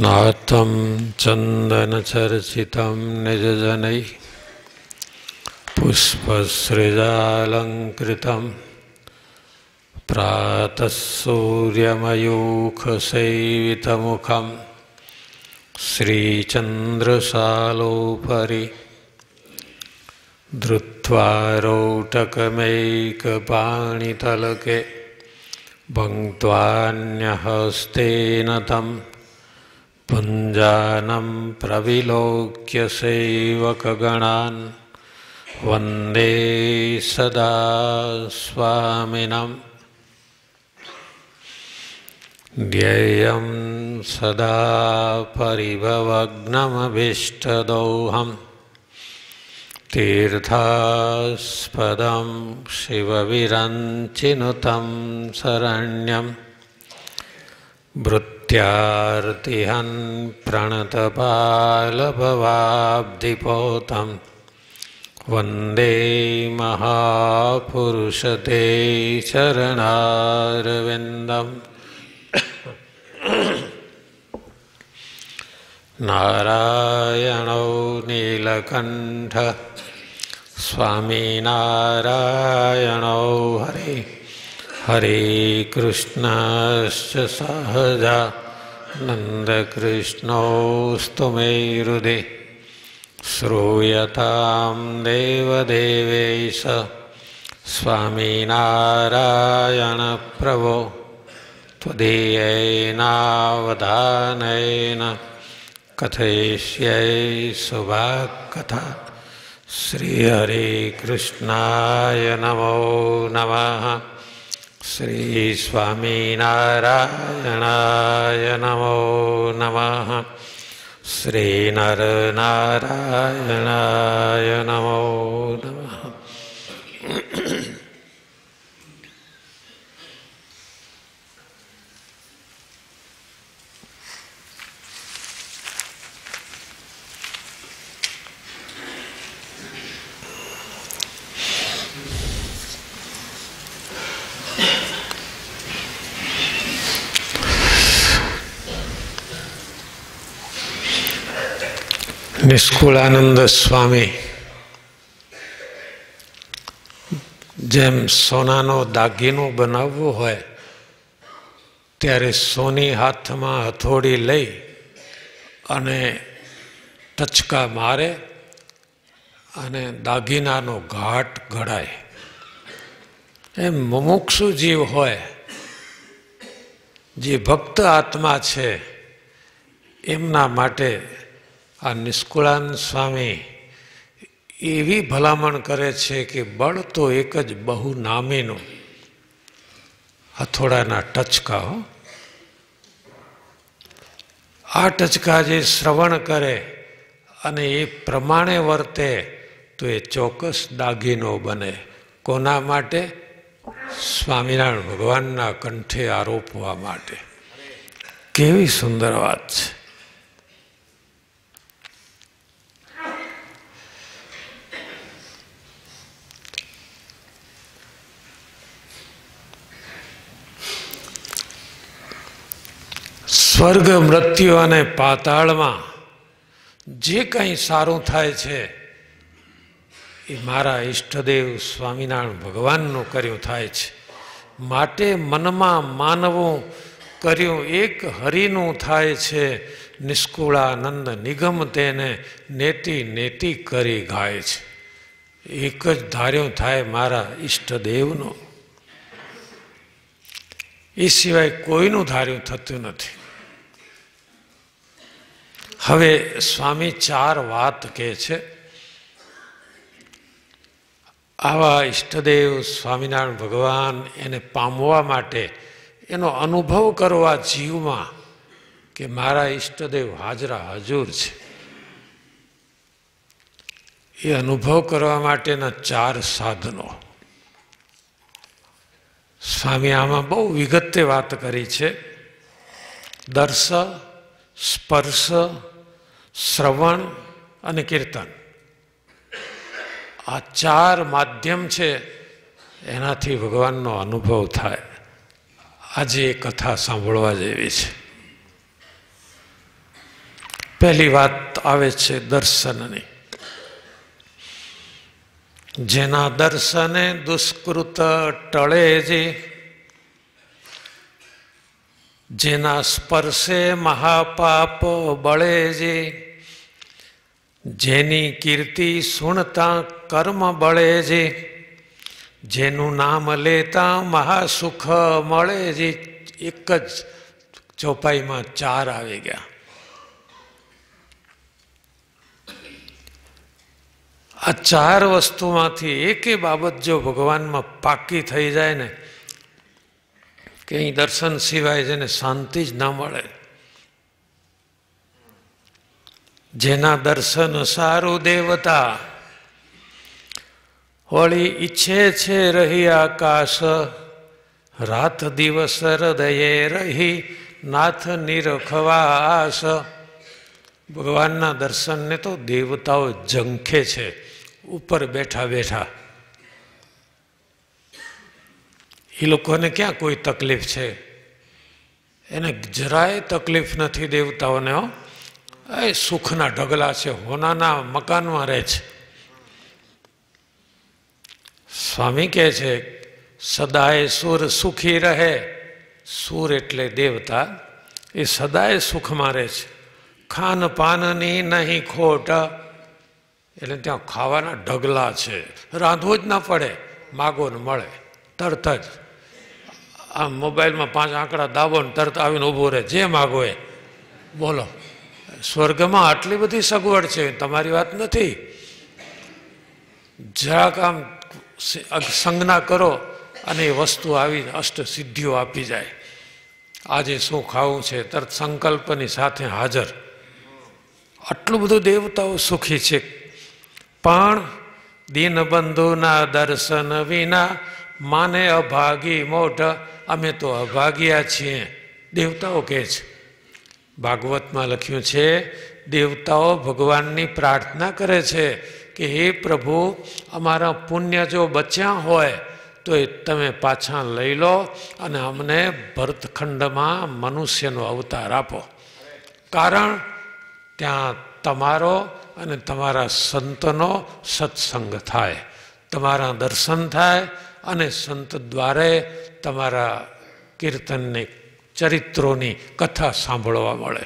स्नातं चन्दनचर्चितं निजजनैः पुष्पसृजालङ्कृतं प्रातः सूर्यमयूखसैवितमुखं श्रीचन्द्रशालोपरि धृत्वा रौटकमैकपाणितलके भङ्क्त्वान्यहस्तेन तम् पुञ्जानं प्रविलोक्य सेवकगणान् वन्दे सदा स्वामिनम् ध्येयं सदा परिभवग्नमभीष्टदोहं तीर्थास्पदं शिवविरञ्चिनुतं शरण्यं वृत् प्रत्यार्तिहन् प्रणतपालभवाब्धिपोतं वन्दे महापुरुषते शरणारविन्दम् नारायणौ नीलकण्ठ स्वामीनारायणौ हरे હરે કૃષ્ણશ્ચ સહજા નંદકૃષ્ણસ્તુ મે હૃદે શ્રૂયતા દેવદેવેશ સ્વામીનારાયણ પ્રભો ત્વદીયનાવધાનેન કથયિષ્યે શુભાકથા શ્રીહરિકૃષ્ણાય નમો નમઃ શ્રીસ્વામિનારાયણાય નમો નમઃ શ્રીનરનારાયણાય નમો નમઃ નિષ્કુળાનંદ સ્વામી જેમ સોનાનો દાગીનો બનાવવો હોય ત્યારે સોની હાથમાં હથોડી લઈ અને ટચકા મારે અને દાગીનાનો ઘાટ ઘડાય એમ મુમુક્ષુ જીવ હોય જે ભક્ત આત્મા છે એમના માટે આ નિષ્કુળાનંદ સ્વામી એવી ભલામણ કરે છે કે બળ તો એક જ બહુ નામેનો હથોડાના ટચકા હો આ ટચકા જે શ્રવણ કરે અને એ પ્રમાણે વર્તે તો એ ચોક્કસ દાગીનો બને કોના માટે સ્વામિનારાયણ ભગવાનના કંઠે આરોપવા માટે કેવી સુંદર વાત છે સ્વર્ગ મૃત્યુ અને પાતાળમાં જે કંઈ સારું થાય છે એ મારા ઈષ્ટદેવ સ્વામિનારાયણ ભગવાનનું કર્યું થાય છે માટે મનમાં માનવું કર્યું એક હરિનું થાય છે નિષ્કુળાનંદ નિગમ તેને નેતી નેતી કરી ગાય છે એક જ ધાર્યું થાય મારા ઈષ્ટદેવનું એ સિવાય કોઈનું ધાર્યું થતું નથી હવે સ્વામી ચાર વાત કહે છે આવા ઈષ્ટદેવ સ્વામિનારાયણ ભગવાન એને પામવા માટે એનો અનુભવ કરવા જીવમાં કે મારા ઈષ્ટદેવ હાજરા હજુર છે એ અનુભવ કરવા માટેના ચાર સાધનો સ્વામી આમાં બહુ વિગતે વાત કરી છે દર્શ સ્પર્શ શ્રવણ અને કીર્તન આ ચાર માધ્યમ છે એનાથી ભગવાનનો અનુભવ થાય આજે એ કથા સાંભળવા જેવી છે પહેલી વાત આવે છે દર્શનની જેના દર્શને દુષ્કૃત ટળે જે જેના સ્પર્શે મહાપાપ બળે જે જેની કીર્તિ સુણતા કર્મ બળે જે જેનું નામ લેતા મહાસુખ મળે જે એક જ ચોપાઈમાં ચાર આવી ગયા આ ચાર વસ્તુમાંથી એકે બાબત જો ભગવાનમાં પાકી થઈ જાય ને કે દર્શન સિવાય જેને શાંતિ જ ના મળે જેના દર્શન સારું દેવતા હોળી ઈચ્છે છે રહી આકાશ રાત દિવસ હૃદયે રહી નાથ નિરખવાસ ભગવાનના દર્શનને તો દેવતાઓ ઝંખે છે ઉપર બેઠા બેઠા એ લોકોને ક્યાં કોઈ તકલીફ છે એને જરાય તકલીફ નથી દેવતાઓને હો એ સુખના ઢગલા છે હોનાના મકાનમાં રહે છે સ્વામી કહે છે સદાય સુર સુખી રહે સુર એટલે દેવતા એ સદાય સુખમાં રહે છે ખાન પાનની નહીં ખોટ એટલે ત્યાં ખાવાના ઢગલા છે રાંધવું જ ના પડે માગો ને મળે તરત જ આમ મોબાઈલમાં પાંચ આંકડા દાબો ને તરત આવીને ઊભો રહે જે માગો એ બોલો સ્વર્ગમાં આટલી બધી સગવડ છે તમારી વાત નથી જરાક આમ સંજ્ઞા કરો અને એ વસ્તુ આવી અષ્ટ સિદ્ધિઓ આપી જાય આજે શું ખાવું છે તરત સંકલ્પની સાથે હાજર આટલું બધું દેવતાઓ સુખી છે પણ દીનબંધુના દર્શન વિના માને અભાગી મોઢ અમે તો અભાગ્યા છીએ દેવતાઓ કહે છે ભાગવતમાં લખ્યું છે દેવતાઓ ભગવાનની પ્રાર્થના કરે છે કે હે પ્રભુ અમારા પુણ્ય જો બચ્યા હોય તો એ તમે પાછા લઈ લો અને અમને ભરતખંડમાં મનુષ્યનો અવતાર આપો કારણ ત્યાં તમારો અને તમારા સંતનો સત્સંગ થાય તમારા દર્શન થાય અને સંત દ્વારે તમારા કીર્તનને ચરિત્રોની કથા સાંભળવા મળે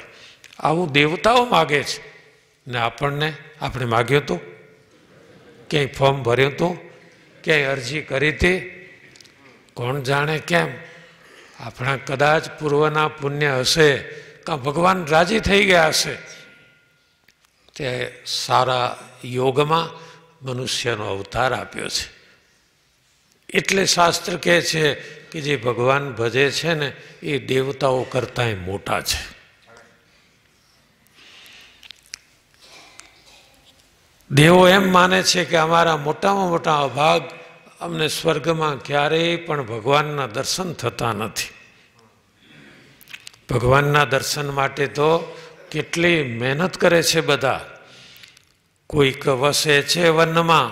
આવું દેવતાઓ માગે છે ને આપણને આપણે માગ્યું તો ક્યાંય ફોર્મ ભર્યું હતું ક્યાંય અરજી કરી હતી કોણ જાણે કેમ આપણા કદાચ પૂર્વના પુણ્ય હશે કાં ભગવાન રાજી થઈ ગયા હશે તે સારા યોગમાં મનુષ્યનો અવતાર આપ્યો છે એટલે શાસ્ત્ર કહે છે કે જે ભગવાન ભજે છે ને એ દેવતાઓ કરતાંય મોટા છે દેવો એમ માને છે કે અમારા મોટામાં મોટા ભાગ અમને સ્વર્ગમાં ક્યારેય પણ ભગવાનના દર્શન થતા નથી ભગવાનના દર્શન માટે તો કેટલી મહેનત કરે છે બધા કોઈક વસે છે વનમાં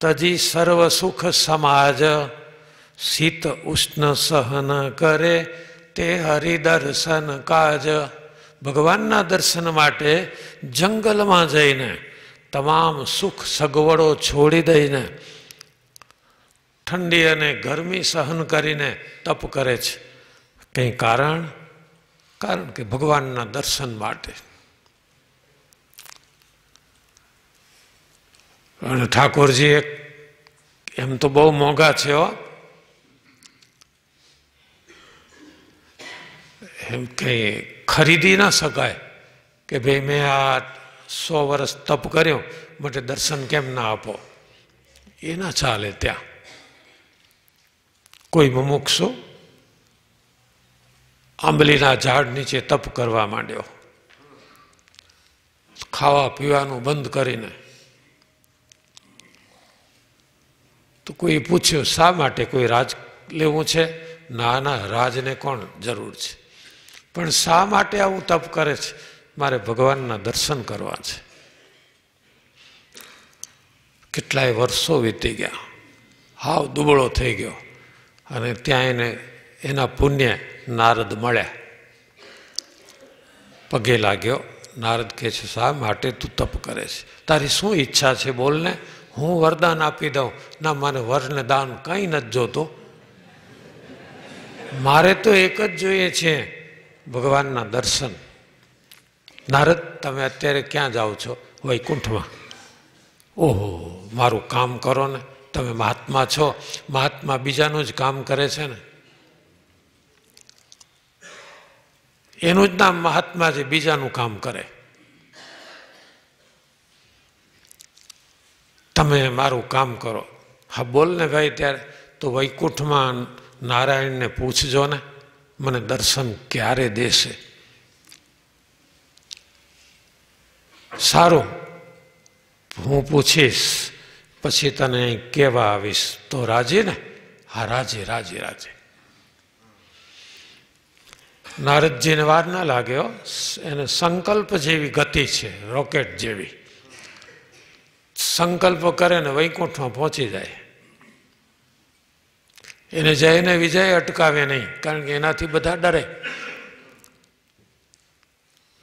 તજી સર્વ સુખ સમાજ શીત ઉષ્ણ સહન કરે તે હરિદર્શન કાજ ભગવાનના દર્શન માટે જંગલમાં જઈને તમામ સુખ સગવડો છોડી દઈને ઠંડી અને ગરમી સહન કરીને તપ કરે છે કંઈ કારણ કારણ કે ભગવાનના દર્શન માટે અને ઠાકોરજી એક એમ તો બહુ મોંઘા છે હો એમ કે ખરીદી ના શકાય કે ભાઈ મેં આ સો વર્ષ તપ કર્યો માટે દર્શન કેમ ના આપો એ ના ચાલે ત્યાં કોઈ મુમુક્ષો આંબલીના ઝાડ નીચે તપ કરવા માંડ્યો ખાવા પીવાનું બંધ કરીને તો કોઈ પૂછ્યું શા માટે કોઈ રાજ લેવું છે ના ના રાજને કોણ જરૂર છે પણ શા માટે આવું તપ કરે છે મારે ભગવાનના દર્શન કરવા છે કેટલાય વર્ષો વીતી ગયા હાવ દુબળો થઈ ગયો અને ત્યાં એને એના પુણ્ય નારદ મળ્યા પગે લાગ્યો નારદ કહે છે શા માટે તું તપ કરે છે તારી શું ઈચ્છા છે બોલને હું વરદાન આપી દઉં ના મને વરને દાન કંઈ નથી જોતું મારે તો એક જ જોઈએ છે ભગવાનના દર્શન નારદ તમે અત્યારે ક્યાં જાઓ છો વૈકુંઠમાં ઓહો મારું કામ કરો ને તમે મહાત્મા છો મહાત્મા બીજાનું જ કામ કરે છે ને એનું જ નામ મહાત્મા જે બીજાનું કામ કરે તમે મારું કામ કરો હા બોલ ને ભાઈ ત્યારે તો વૈકુંઠમાં નારાયણને પૂછજો ને મને દર્શન ક્યારે દેશે સારું હું પૂછીશ પછી તને અહીં કહેવા આવીશ તો રાજી ને હા રાજી રાજી રાજી નારદજીને વાર ના લાગ્યો એને સંકલ્પ જેવી ગતિ છે રોકેટ જેવી સંકલ્પ કરે ને વૈકુંઠમાં પહોંચી જાય એને જયને વિજય અટકાવે નહીં કારણ કે એનાથી બધા ડરે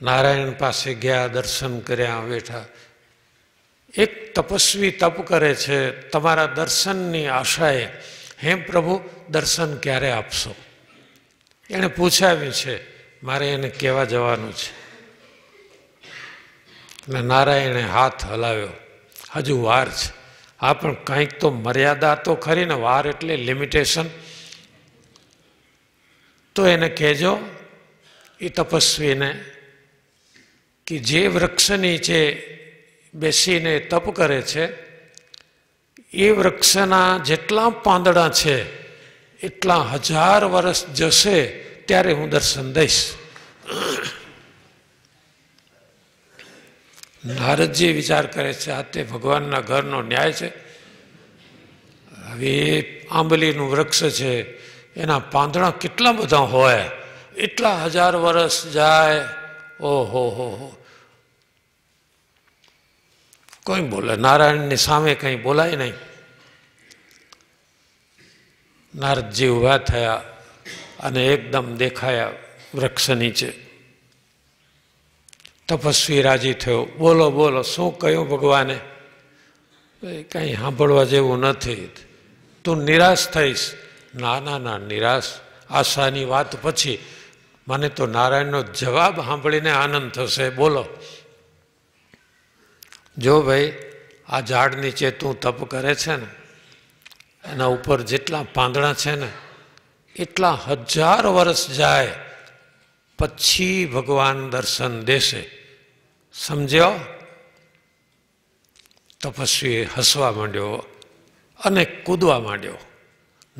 નારાયણ પાસે ગયા દર્શન કર્યા બેઠા એક તપસ્વી તપ કરે છે તમારા દર્શનની આશાએ હે પ્રભુ દર્શન ક્યારે આપશો એણે પૂછાવ્યું છે મારે એને કહેવા જવાનું છે અને નારાયણે હાથ હલાવ્યો હજુ વાર છે હા પણ કંઈક તો મર્યાદા તો ખરી ને વાર એટલે લિમિટેશન તો એને કહેજો એ તપસ્વીને કે જે વૃક્ષની છે બેસીને તપ કરે છે એ વૃક્ષના જેટલા પાંદડા છે એટલા હજાર વર્ષ જશે ત્યારે હું દર્શન દઈશ નારદજી વિચાર કરે છે આ તે ભગવાનના ઘરનો ન્યાય છે હવે એ આંબલીનું વૃક્ષ છે એના પાંદડા કેટલા બધા હોય એટલા હજાર વર્ષ જાય ઓહો હો હો કોઈ બોલે નારાયણની સામે કંઈ બોલાય નહીં નારદજી ઊભા થયા અને એકદમ દેખાયા વૃક્ષ નીચે તપસ્વી રાજી થયો બોલો બોલો શું કયો ભગવાને કંઈ સાંભળવા જેવું નથી તું નિરાશ થઈશ ના ના ના નિરાશ આશાની વાત પછી મને તો નારાયણનો જવાબ સાંભળીને આનંદ થશે બોલો જો ભાઈ આ ઝાડ નીચે તું તપ કરે છે ને એના ઉપર જેટલા પાંદડા છે ને એટલા હજાર વર્ષ જાય પછી ભગવાન દર્શન દેશે સમજ્યો તપસ્વી હસવા માંડ્યો અને કૂદવા માંડ્યો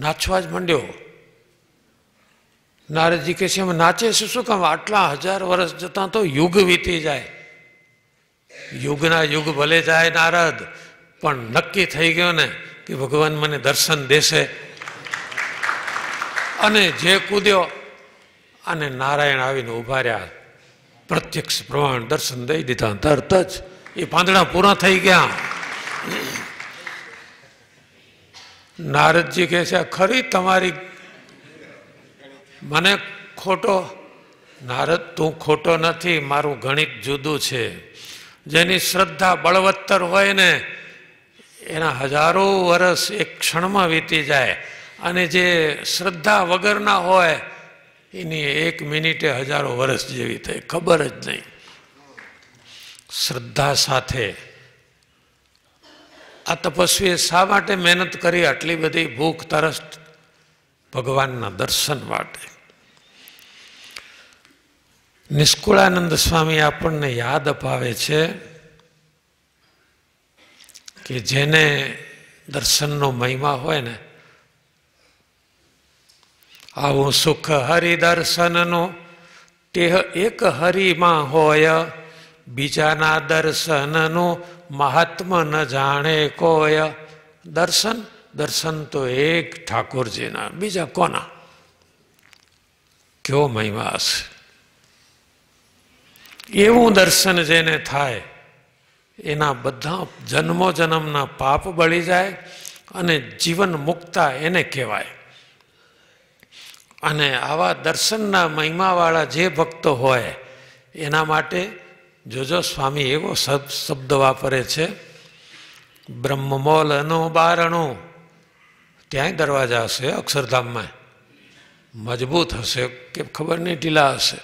નાચવા જ માંડ્યો નારદજી કહે છે એમ નાચે છે શું કામ આટલા હજાર વર્ષ જતા તો યુગ વીતી જાય યુગના યુગ ભલે જાય નારદ પણ નક્કી થઈ ગયો ને કે ભગવાન મને દર્શન દેશે અને જે કૂદ્યો અને નારાયણ આવીને ઊભા રહ્યા પ્રત્યક્ષ પ્રમાણ દર્શન દઈ દીધા તરત જ એ પાંદડા પૂરા થઈ ગયા નારદજી કહે છે ખરી તમારી મને ખોટો નારદ તું ખોટો નથી મારું ગણિત જુદું છે જેની શ્રદ્ધા બળવત્તર હોય ને એના હજારો વર્ષ એક ક્ષણમાં વીતી જાય અને જે શ્રદ્ધા વગરના હોય એની એક મિનિટે હજારો વર્ષ જેવી થઈ ખબર જ નહીં શ્રદ્ધા સાથે આ તપસ્વીએ શા માટે મહેનત કરી આટલી બધી ભૂખ તરસ ભગવાનના દર્શન માટે નિષ્કુળાનંદ સ્વામી આપણને યાદ અપાવે છે કે જેને દર્શનનો મહિમા હોય ને આવું સુખ હરિદર્શનનું તેહ એક હરિમાં હોય બીજાના દર્શનનું મહાત્મ ન જાણે કોય દર્શન દર્શન તો એક ઠાકોરજીના બીજા કોના કયો મહિમા હશે એવું દર્શન જેને થાય એના બધા જન્મો જન્મના પાપ બળી જાય અને જીવન મુક્તા એને કહેવાય અને આવા દર્શનના મહિમાવાળા જે ભક્તો હોય એના માટે જોજો સ્વામી એવો શબ્દ વાપરે છે બ્રહ્મમોલ અનુબારણું ત્યાંય દરવાજા હશે અક્ષરધામમાં મજબૂત હશે કે ખબર નહીં ઢીલા હશે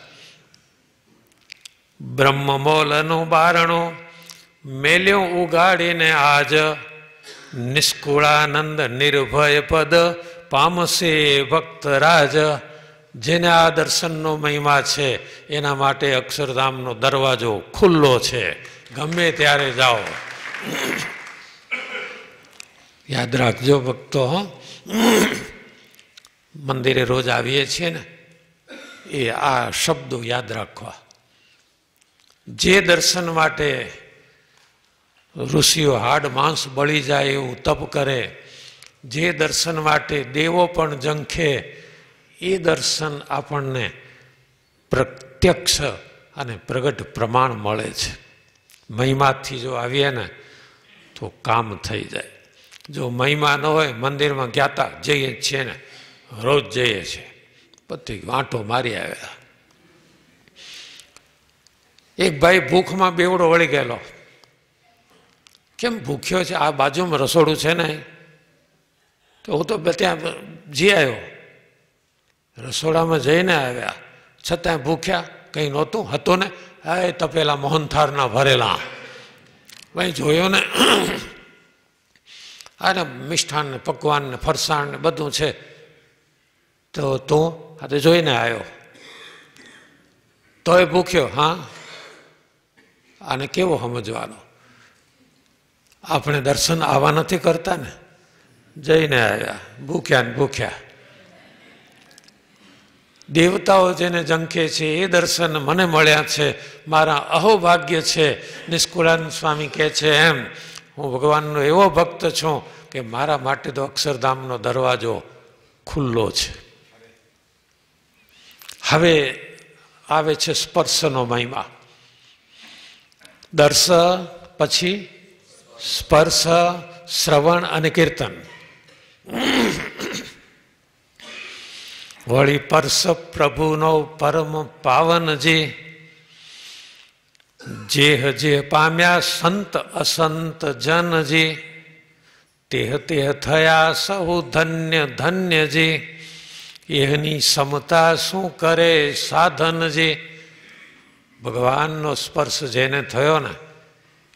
બ્રહ્મમોલ અનુબારણું મેલ્યું ઉગાડીને આજ નિષ્કુળાનંદ નિર્ભય પદ પામશે રાજ જેને આ દર્શનનો મહિમા છે એના માટે અક્ષરધામનો દરવાજો ખુલ્લો છે ગમે ત્યારે જાઓ યાદ રાખજો ભક્તો મંદિરે રોજ આવીએ છીએ ને એ આ શબ્દો યાદ રાખવા જે દર્શન માટે ઋષિઓ હાડ માંસ બળી જાય એવું તપ કરે જે દર્શન માટે દેવો પણ જંખે એ દર્શન આપણને પ્રત્યક્ષ અને પ્રગટ પ્રમાણ મળે છે મહિમાથી જો આવીએ ને તો કામ થઈ જાય જો મહિમા ન હોય મંદિરમાં જ્ઞાતા જઈએ છીએ ને રોજ જઈએ છીએ પછી વાંટો મારી આવ્યા એક ભાઈ ભૂખમાં બેવડો વળી ગયેલો કેમ ભૂખ્યો છે આ બાજુમાં રસોડું છે ને તો હું તો ત્યાં જી આવ્યો રસોડામાં જઈને આવ્યા છતાં ભૂખ્યા કંઈ નહોતું હતું ને હા એ તપેલા મોહનથારના ભરેલા ભાઈ જોયો ને આને મિષ્ઠાન ને પકવાન ને ફરસાણ ને બધું છે તો તું આ તો જોઈને આવ્યો તોય ભૂખ્યો હા આને કેવો સમજવાનો આપણે દર્શન આવા નથી કરતા ને જઈને આવ્યા ભૂખ્યા ને ભૂખ્યા દેવતાઓ જેને જંખે છે એ દર્શન મને મળ્યા છે મારા અહોભાગ્ય છે નિષ્કુળાનંદ સ્વામી કહે છે એમ હું ભગવાનનો એવો ભક્ત છું કે મારા માટે તો અક્ષરધામનો દરવાજો ખુલ્લો છે હવે આવે છે સ્પર્શનો મહિમા દર્શ પછી સ્પર્શ શ્રવણ અને કીર્તન વળી પરશ પ્રભુનો પરમ પાવનજી જેહ જે પામ્યા સંત અસંત જનજી તેહ તેહ થયા સહુ ધન્ય ધન્ય જે એની સમતા શું કરે સાધન જે ભગવાનનો સ્પર્શ જેને થયો ને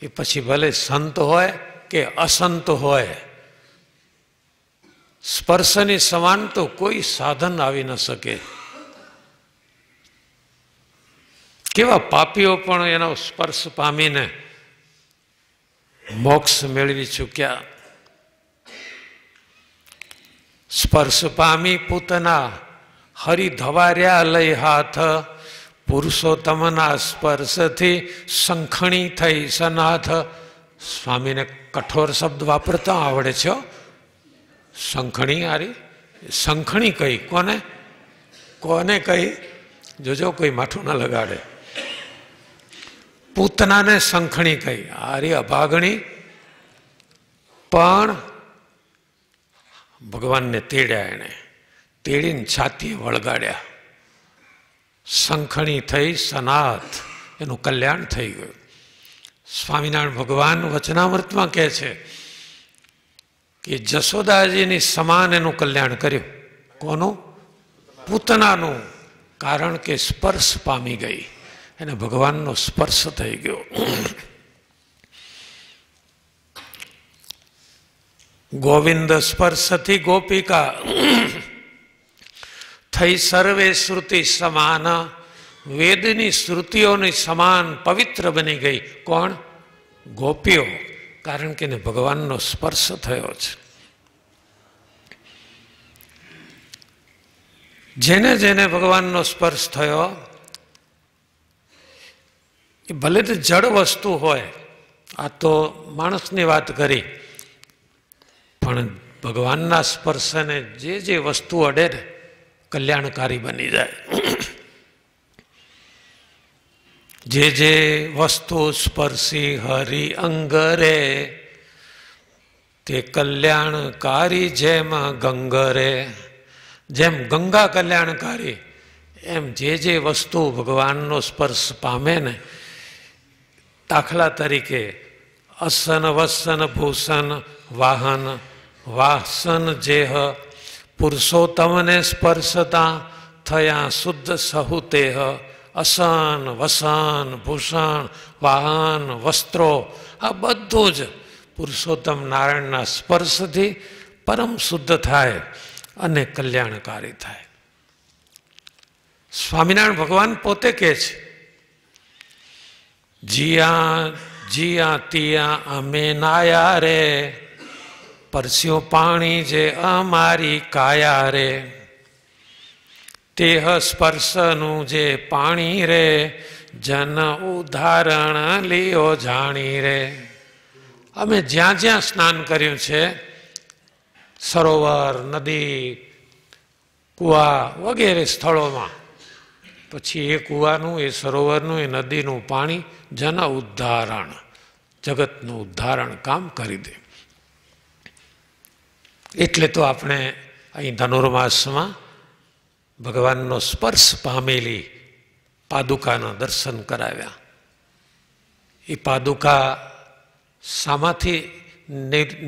એ પછી ભલે સંત હોય કે અસંત હોય સ્પર્શની સમાન તો કોઈ સાધન આવી ન શકે કેવા પાપીઓ પણ એનો સ્પર્શ પામીને મોક્ષ મેળવી ચૂક્યા સ્પર્શ પામી પૂતના હરિ ધવાર્યા લઈ હાથ પુરુષોત્તમના સ્પર્શથી શંખણી થઈ સનાથ સ્વામીને કઠોર શબ્દ વાપરતા આવડે છે શંખણી હારી શંખણી કહી કોને કોને કહી જોજો કોઈ માઠું ના લગાડે પૂતનાને શંખણી કહી હારી અભાગણી પણ ભગવાનને તેડ્યા એણે તેડીને છાતીએ વળગાડ્યા શંખણી થઈ સનાથ એનું કલ્યાણ થઈ ગયું સ્વામિનારાયણ ભગવાન વચનામૃતમાં કહે છે કે જશોદાજીની સમાન એનું કલ્યાણ કર્યું કોનું પૂતનાનું કારણ કે સ્પર્શ પામી ગઈ એને ભગવાનનો સ્પર્શ થઈ ગયો ગોવિંદ સ્પર્શથી ગોપિકા થઈ સર્વે શ્રુતિ સમાન વેદની શ્રુતિઓની સમાન પવિત્ર બની ગઈ કોણ ગોપીઓ કારણ કે એને ભગવાનનો સ્પર્શ થયો છે જેને જેને ભગવાનનો સ્પર્શ થયો એ ભલે તે જળ વસ્તુ હોય આ તો માણસની વાત કરી પણ ભગવાનના સ્પર્શને જે જે વસ્તુ અડે ને કલ્યાણકારી બની જાય જે જે વસ્તુ સ્પર્શી હરિ અંગરે તે કલ્યાણકારી જેમ ગંગરે જેમ ગંગા કલ્યાણકારી એમ જે જે વસ્તુ ભગવાનનો સ્પર્શ પામે ને દાખલા તરીકે અસન વસન ભૂષણ વાહન વાસન જેહ પુરુષોત્તમને સ્પર્શતા થયા શુદ્ધ સહુતેહ અસાન વસાન ભૂષણ વાહન વસ્ત્રો આ બધું જ પુરુષોત્તમ નારાયણના સ્પર્શથી પરમ શુદ્ધ થાય અને કલ્યાણકારી થાય સ્વામિનારાયણ ભગવાન પોતે કહે છે જીયા જીયા તિયા અમે નાયા રે પરસ્યો પાણી જે અમારી કાયા રે તેહ સ્પર્શનું જે પાણી રે જન ઉદાહરણ લ્યો જાણી રે અમે જ્યાં જ્યાં સ્નાન કર્યું છે સરોવર નદી કુવા વગેરે સ્થળોમાં પછી એ કૂવાનું એ સરોવરનું એ નદીનું પાણી જન ઉદ્ધારણ જગતનું ઉદ્ધારણ કામ કરી દે એટલે તો આપણે અહીં ધનુર્માસમાં ભગવાનનો સ્પર્શ પામેલી પાદુકાના દર્શન કરાવ્યા એ પાદુકા શામાંથી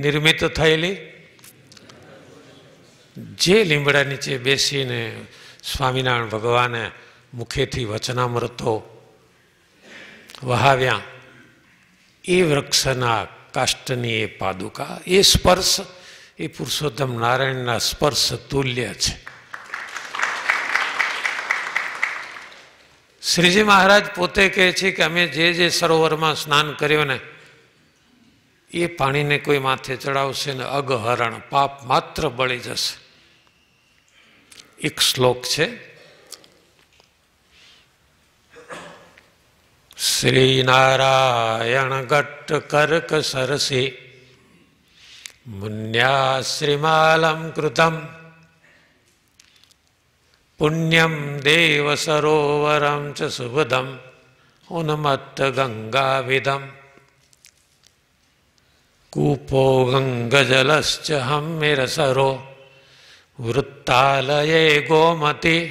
નિર્મિત થયેલી જે લીમડા નીચે બેસીને સ્વામિનારાયણ ભગવાને મુખેથી વચનામૃતો વહાવ્યા એ વૃક્ષના કાષ્ટની એ પાદુકા એ સ્પર્શ એ પુરુષોત્તમ નારાયણના સ્પર્શ તુલ્ય છે શ્રીજી મહારાજ પોતે કહે છે કે અમે જે જે સરોવરમાં સ્નાન કર્યું ને એ પાણીને કોઈ માથે ચડાવશે ને અગહરણ પાપ માત્ર બળી જશે એક શ્લોક છે શ્રી નારાયણ ગટ્ટ કર્ક સરસી મુન્યા શ્રીમાલમ કૃતમ પુણ્યમ દેવ સરોવરમ ચ સુબદમ ઉન્મત્ત ગંગાવિદમ કૂપો ગંગજલશ્ચ હમ્મિરસરો વૃત્તાલયે ગોમતી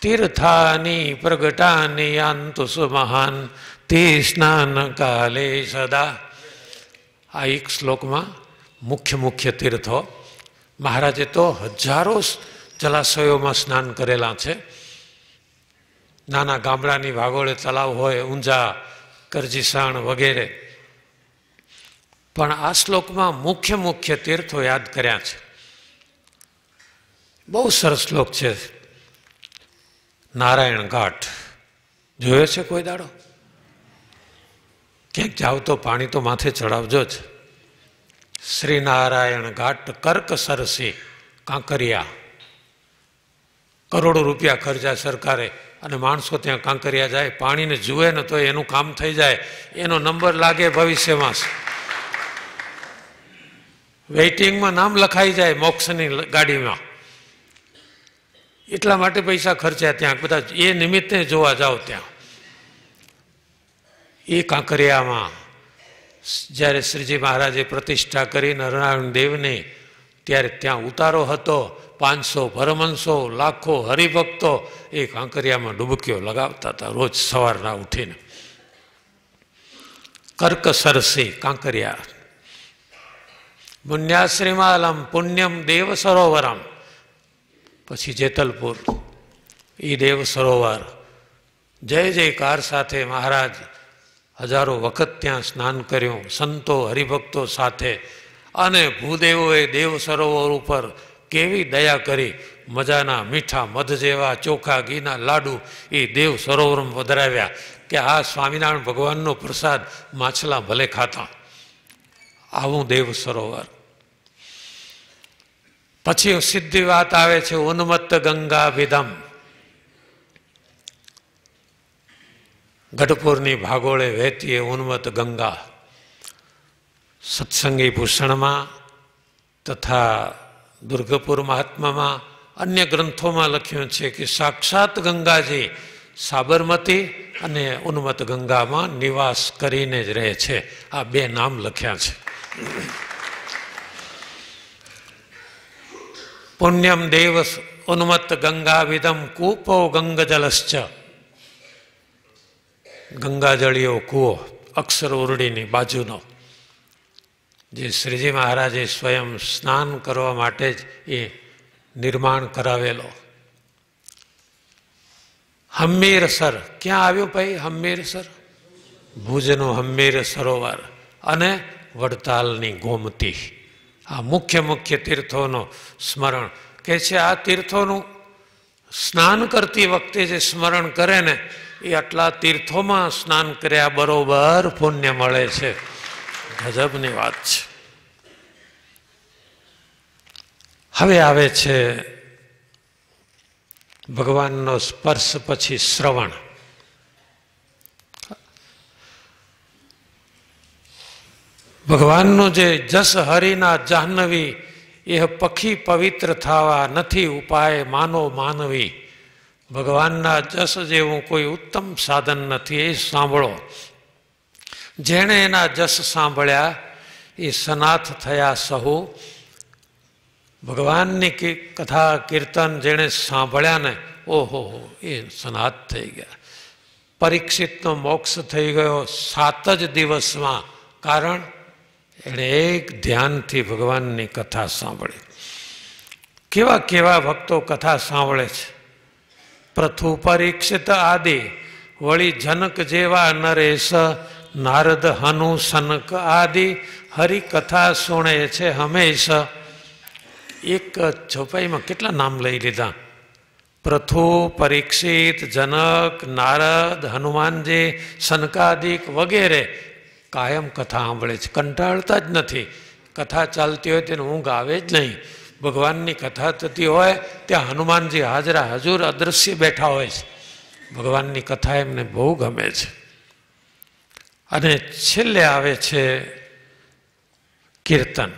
તીર્થાની પ્રગટાની યાંતુ સુમહાન તે સ્નાન કાલે સદા આ એક શ્લોકમાં મુખ્ય મુખ્ય તીર્થો મહારાજે તો હજારો જલાશયોમાં સ્નાન કરેલા છે નાના ગામડાની વાગોળે તલાવ હોય ઊંઝા કરજીસાણ વગેરે પણ આ શ્લોકમાં મુખ્ય મુખ્ય તીર્થો યાદ કર્યા છે બહુ સરસ શ્લોક છે નારાયણ ઘાટ જોયો છે કોઈ દાડો ક્યાંક જાવ તો પાણી તો માથે ચડાવજો જ શ્રી નારાયણ ઘાટ કર્ક સરસી કાંકરિયા કરોડો રૂપિયા ખર્ચા સરકારે અને માણસો ત્યાં કાંકરિયા જાય પાણીને જુએ ને તો એનું કામ થઈ જાય એનો નંબર લાગે ભવિષ્યમાં વેઇટિંગમાં નામ લખાઈ જાય મોક્ષની ગાડીમાં એટલા માટે પૈસા ખર્ચ્યા ત્યાં બધા એ નિમિત્તે જોવા જાઓ ત્યાં એ કાંકરિયામાં જ્યારે શ્રીજી મહારાજે પ્રતિષ્ઠા કરી નારાયણ દેવને ત્યારે ત્યાં ઉતારો હતો પાંચસો પરમંશો લાખો હરિભક્તો એ કાંકરિયામાં ડૂબકીઓ લગાવતા હતા રોજ સવારના ઉઠીને કર્કસરસી કાંકરિયા પુણ્યાશ્રીમાલમ પુણ્યમ દેવ સરોવરમ પછી જેતલપુર એ દેવ સરોવર જય જયકાર સાથે મહારાજ હજારો વખત ત્યાં સ્નાન કર્યું સંતો હરિભક્તો સાથે અને ભૂદેવોએ દેવ સરોવર ઉપર કેવી દયા કરી મજાના મીઠા મધ જેવા ચોખા ઘીના લાડુ એ દેવ સરોવરમાં વધરાવ્યા કે આ સ્વામિનારાયણ ભગવાનનો પ્રસાદ માછલા ભલે ખાતા આવું દેવ સરોવર પછી સિદ્ધિ વાત આવે છે ઉન્મત્ત ગંગા વિદમ ગઢપુરની ભાગોળે વહેતી ઉન્મત્ત ગંગા સત્સંગી ભૂષણમાં તથા દુર્ગપુર મહાત્મામાં અન્ય ગ્રંથોમાં લખ્યું છે કે સાક્ષાત ગંગાજી સાબરમતી અને ઉન્મત ગંગામાં નિવાસ કરીને જ રહે છે આ બે નામ લખ્યા છે પુણ્યમ દેવ ઉન્મત ગંગા વિદમ કૂપો ગંગજલશ્ચ ગંગાજળીઓ કૂવો અક્ષર ઉરડીની બાજુનો જે શ્રીજી મહારાજે સ્વયં સ્નાન કરવા માટે જ એ નિર્માણ કરાવેલો હમ્મીરસર ક્યાં આવ્યું ભાઈ હમ્મીરસર ભુજનું હમ્મીર સરોવર અને વડતાલની ગોમતી આ મુખ્ય મુખ્ય તીર્થોનું સ્મરણ કે છે આ તીર્થોનું સ્નાન કરતી વખતે જે સ્મરણ કરે ને એ આટલા તીર્થોમાં સ્નાન કર્યા બરોબર પુણ્ય મળે છે ગજબની વાત છે હવે આવે છે ભગવાનનો સ્પર્શ પછી શ્રવણ ભગવાનનો જે જસ હરિના જાહ્નવી એ પખી પવિત્ર થવા નથી ઉપાય માનો માનવી ભગવાનના જસ જેવું કોઈ ઉત્તમ સાધન નથી એ સાંભળો જેણે એના જસ સાંભળ્યા એ સનાથ થયા સહુ ભગવાનની કથા કીર્તન જેણે સાંભળ્યા ને ઓહો હો એ સનાથ થઈ ગયા પરીક્ષિતનો મોક્ષ થઈ ગયો સાત જ દિવસમાં કારણ એણે એક ધ્યાનથી ભગવાનની કથા સાંભળી કેવા કેવા ભક્તો કથા સાંભળે છે પ્રથુ પરીક્ષિત આદિ વળી જનક જેવા નરેશ નારદ હનુ સનક આદિ હરિકથા સુણે છે હંમેશા એક છપાઈમાં કેટલા નામ લઈ લીધા પ્રથુ પરીક્ષિત જનક નારદ હનુમાનજી સનકાદિક વગેરે કાયમ કથા સાંભળે છે કંટાળતા જ નથી કથા ચાલતી હોય તેને ઊંઘ આવે જ નહીં ભગવાનની કથા થતી હોય ત્યાં હનુમાનજી હાજરા હજુર અદૃશ્ય બેઠા હોય છે ભગવાનની કથા એમને બહુ ગમે છે અને છેલ્લે આવે છે કીર્તન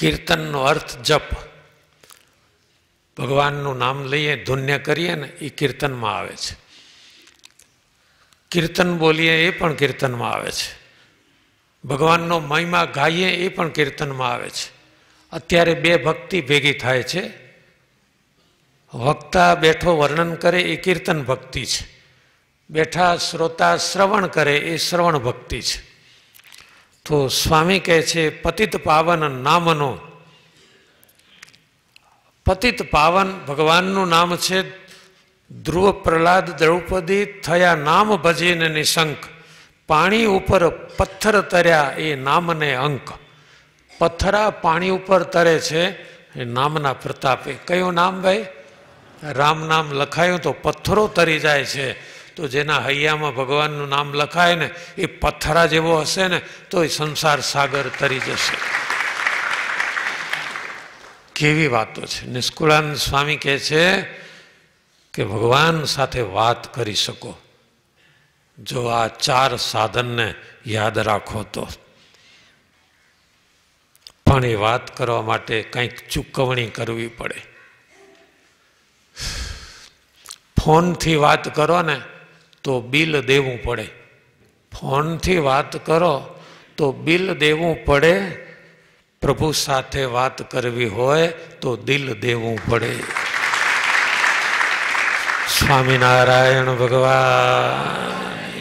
કીર્તનનો અર્થ જપ ભગવાનનું નામ લઈએ ધુન્ય કરીએ ને એ કીર્તનમાં આવે છે કીર્તન બોલીએ એ પણ કીર્તનમાં આવે છે ભગવાનનો મહિમા ગાઈએ એ પણ કીર્તનમાં આવે છે અત્યારે બે ભક્તિ ભેગી થાય છે વક્તા બેઠો વર્ણન કરે એ કીર્તન ભક્તિ છે બેઠા શ્રોતા શ્રવણ કરે એ શ્રવણ ભક્તિ છે તો સ્વામી કહે છે પતિત પાવન નામનો પતિત પાવન ભગવાનનું નામ છે ધ્રુવ પ્રહલાદ દ્રૌપદી થયા નામ ભજીને નિશંક પાણી ઉપર પથ્થર તર્યા એ નામને અંક પથ્થરા પાણી ઉપર તરે છે એ નામના પ્રતાપે કયું નામ ભાઈ રામ નામ લખાયું તો પથ્થરો તરી જાય છે તો જેના હૈયામાં ભગવાનનું નામ લખાય ને એ પથ્થરા જેવો હશે ને તો એ સંસાર સાગર તરી જશે કેવી વાતો છે નિષ્કુળાનંદ સ્વામી કહે છે કે ભગવાન સાથે વાત કરી શકો જો આ ચાર સાધનને યાદ રાખો તો પણ એ વાત કરવા માટે કંઈક ચૂકવણી કરવી પડે ફોનથી વાત કરો ને તો બિલ દેવું પડે ફોનથી વાત કરો તો બિલ દેવું પડે પ્રભુ સાથે વાત કરવી હોય તો દિલ દેવું પડે સ્વામિનારાયણ ભગવાન